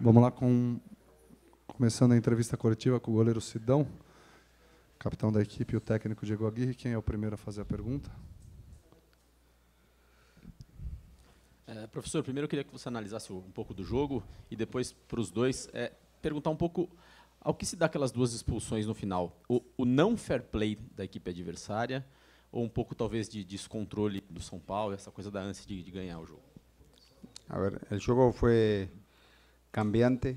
Vamos lá com começando a entrevista coletiva com o goleiro Sidão, capitão da equipe e o técnico Diego Aguirre. Quem é o primeiro a fazer a pergunta? É, professor, primeiro eu queria que você analisasse um pouco do jogo e depois para os dois é, perguntar um pouco ao que se dá aquelas duas expulsões no final. O, o não fair play da equipe adversária ou um pouco talvez de descontrole do São Paulo, essa coisa da ânsia de, de o jogo. A ver, el juego cambiante.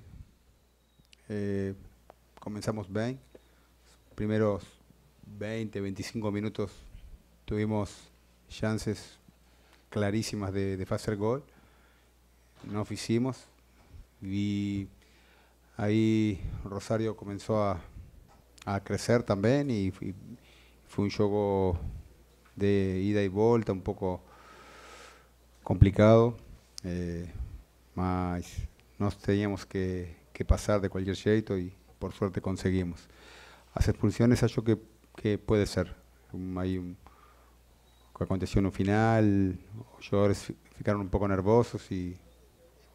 Eh, comenzamos bien. Primeros 20, 25 minutos tuvimos chances clarísimas de, hacer gol. No hicimos. Y ahí Rosario comenzó a, crecer también y, fue un juego de ida y vuelta un poco complicado. Eh, nós tínhamos que, que passar de qualquer jeito e, por suerte, conseguimos. As expulsões acho que, que pode ser. Um, aí um, que aconteceu no final, os jogadores ficaram um pouco nervosos e,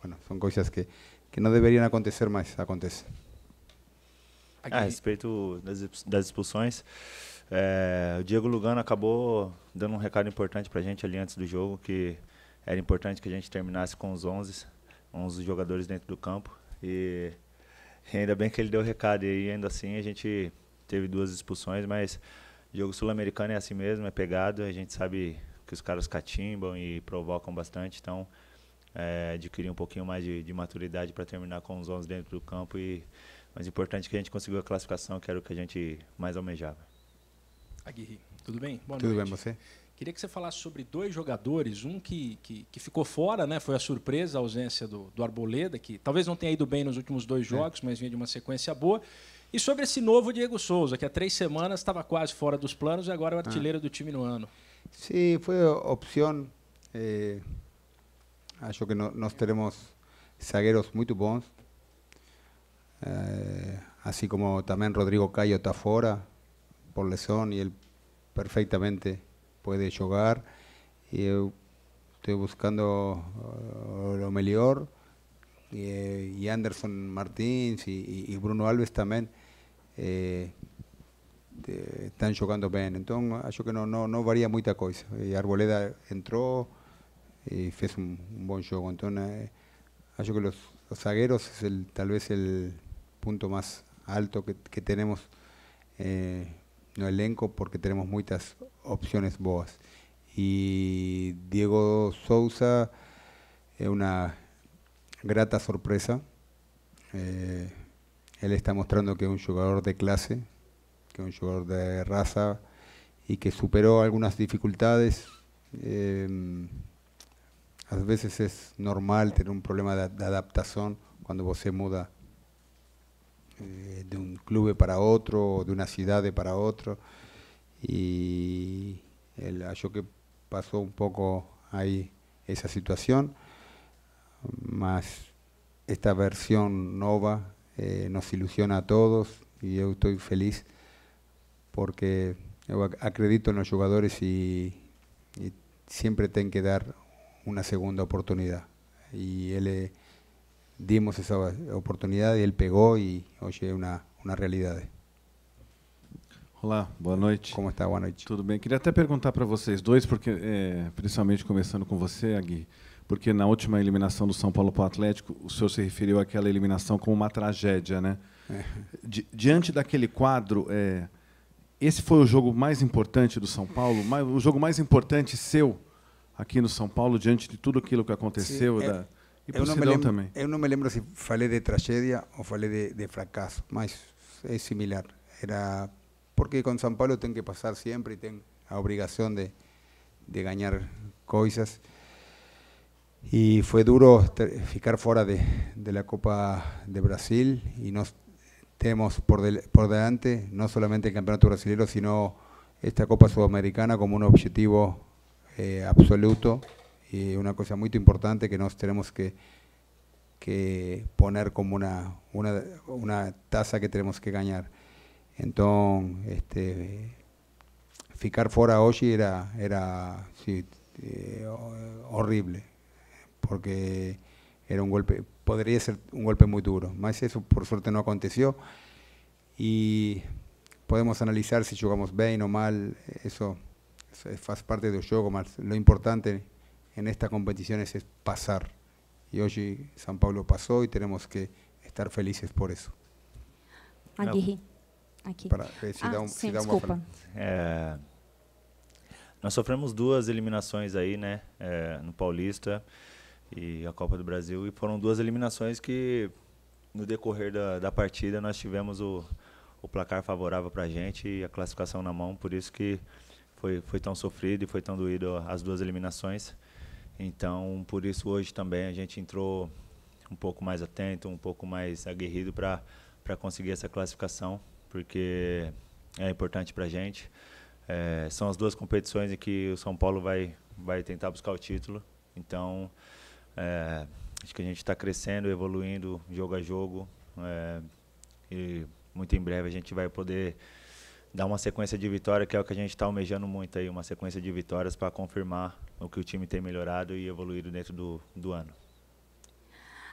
bueno, são coisas que, que não deveriam acontecer, mas acontecem. A respeito das, das expulsões, é, o Diego Lugano acabou dando um recado importante para a gente ali antes do jogo, que era importante que a gente terminasse com os 11 11 jogadores dentro do campo. E ainda bem que ele deu o recado. E ainda assim a gente teve duas expulsões, mas jogo sul-americano é assim mesmo, é pegado. A gente sabe que os caras catimbam e provocam bastante, então é, adquirir um pouquinho mais de, de maturidade para terminar com os 11 dentro do campo. E, mas o importante é que a gente conseguiu a classificação, que era o que a gente mais almejava. Aguirre, tudo bem? Boa tudo noite. bem, você? Queria que você falasse sobre dois jogadores, um que, que, que ficou fora, né? Foi a surpresa a ausência do, do, Arboleda, que talvez não tenha ido bem nos últimos dois é. jogos, é. mas vinha de uma sequência boa. E sobre esse novo Diego Souza, que há três semanas estava quase fora dos planos e agora é o ah. artilheiro ah. do time no ano. Sim, foi opção. Eh, acho que no, nós teremos zagueiros muito bons. Eh, assim como também Rodrigo Caio está fora por lesão e ele perfeitamente puede jugar, eh, estoy buscando eh, lo mejor. y eh, Anderson Martins y, y Bruno Alves también eh, están jugando bien. Entonces, creo ah, que no, no, no varía mucha cosa. Y Arboleda entró y fez un, buen juego. Entonces, ah, yo creo que los, los, zagueros es el, tal vez el punto más alto que, que tenemos en el elenco porque tenemos muchas opciones boas. Y Diego Souza es eh, una grata sorpresa. Eh, él está mostrando que es un jugador de clase, que es un jugador de raza y que superó algunas dificultades. Eh, a veces es normal tener un problema de, adaptación cuando vos se muda de un club para otro o de una ciudad para otro y el ah, que pasó un poco ahí esa situación, más esta versión nova eh, nos ilusiona a todos y yo estoy feliz porque yo acredito en los jugadores y, siempre tienen que dar una segunda oportunidad. Y él eh, dimos esa oportunidad y él pegó y oye una, una realidad. Olá, boa noite. Como está? Boa noite. Tudo bem. Queria até perguntar para vocês dois, porque é, principalmente começando com você, Agui, porque na última eliminação do São Paulo para o Atlético, o senhor se referiu àquela eliminação como uma tragédia, né? É. Di diante daquele quadro, é, esse foi o jogo mais importante do São Paulo, o jogo mais importante seu aqui no São Paulo, diante de tudo aquilo que aconteceu. Sim, é, da... E eu não, me lembro, também. eu não me lembro se falei de tragédia ou falei de, de fracasso, mas é similar. Era porque con San Pablo tengo que pasar siempre y tengo la obligación de, de ganar cosas. Y fue duro este, ficar fuera de, la Copa de Brasil y nos tenemos por, delante no solamente el Campeonato Brasileño, sino esta Copa Sudamericana como un objetivo eh, absoluto y una cosa muy importante que nos tenemos que, poner como una, una tasa que tenemos que ganar. Entonces, este, ficar fuera hoy era, era sí, eh, horrible, porque era un golpe, podría ser un golpe muy duro, Más eso por suerte no aconteció y podemos analizar si jugamos bien o mal, eso, es faz parte del juego, lo importante en estas competiciones es pasar y hoy San Pablo pasó y tenemos que estar felices por eso. Aquí. aqui. Pra, se ah, dá um, sim, se dá desculpa. Uma, é. é, nós sofremos duas eliminações aí, né? É, no Paulista e a Copa do Brasil. E foram duas eliminações que, no decorrer da, da partida, nós tivemos o, o placar favorável para a gente e a classificação na mão. Por isso que foi, foi tão sofrido e foi tão doído as duas eliminações. Então, por isso, hoje também a gente entrou um pouco mais atento, um pouco mais aguerrido para conseguir essa classificação porque é importante para a gente. É, são as duas competições em que o São Paulo vai, vai tentar buscar o título. Então, é, acho que a gente está crescendo, evoluindo jogo a jogo. É, e muito em breve a gente vai poder dar uma sequência de vitória, que é o que a gente está almejando muito aí, uma sequência de vitórias para confirmar o que o time tem melhorado e evoluído dentro do, do ano.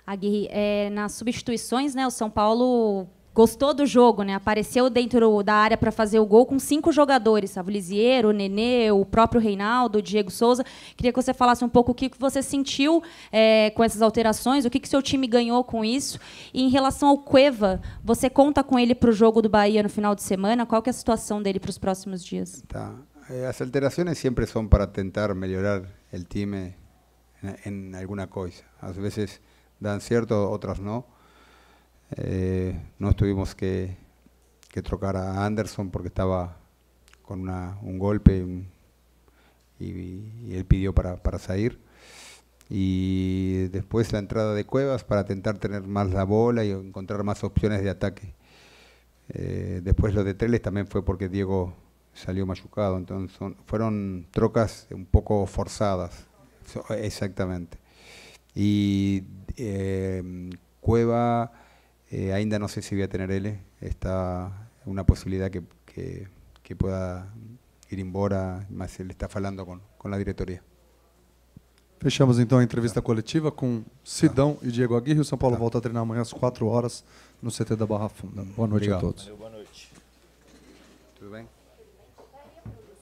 Aguirre, é, nas substituições, né, o São Paulo gostou do jogo, né? Apareceu dentro da área para fazer o gol com cinco jogadores, sabe? o o Nenê, o próprio Reinaldo, o Diego Souza. Queria que você falasse um pouco o que você sentiu é, com essas alterações, o que, que seu time ganhou com isso. E em relação ao Cueva, você conta com ele para o jogo do Bahia no final de semana? Qual que é a situação dele para os próximos dias? Tá. Eh, as alterações sempre são para tentar melhorar o time né, em alguma coisa. Às vezes dão certo, outras não. Eh, nos tuvimos que, que, trocar a Anderson porque estaba con un golpe y, él pidió para, para, salir. Y después la entrada de Cuevas para intentar tener más la bola y encontrar más opciones de ataque. Eh, después lo de Treles también fue porque Diego salió machucado, entonces fueron trocas un poco forzadas, exactamente. Y eh, Cueva Eh, ainda no sé si voy a tener L. Está una posibilidad que, que, que pueda ir embora, mas ele está falando com, com a diretoria. Fechamos então a entrevista tá. coletiva com Sidão tá. e Diego Aguirre. O São Paulo tá. volta a treinar amanhã às 4 horas no CT da Barra Funda. Boa noite Obrigado. a todos. Valeu, boa noite. Tudo bem?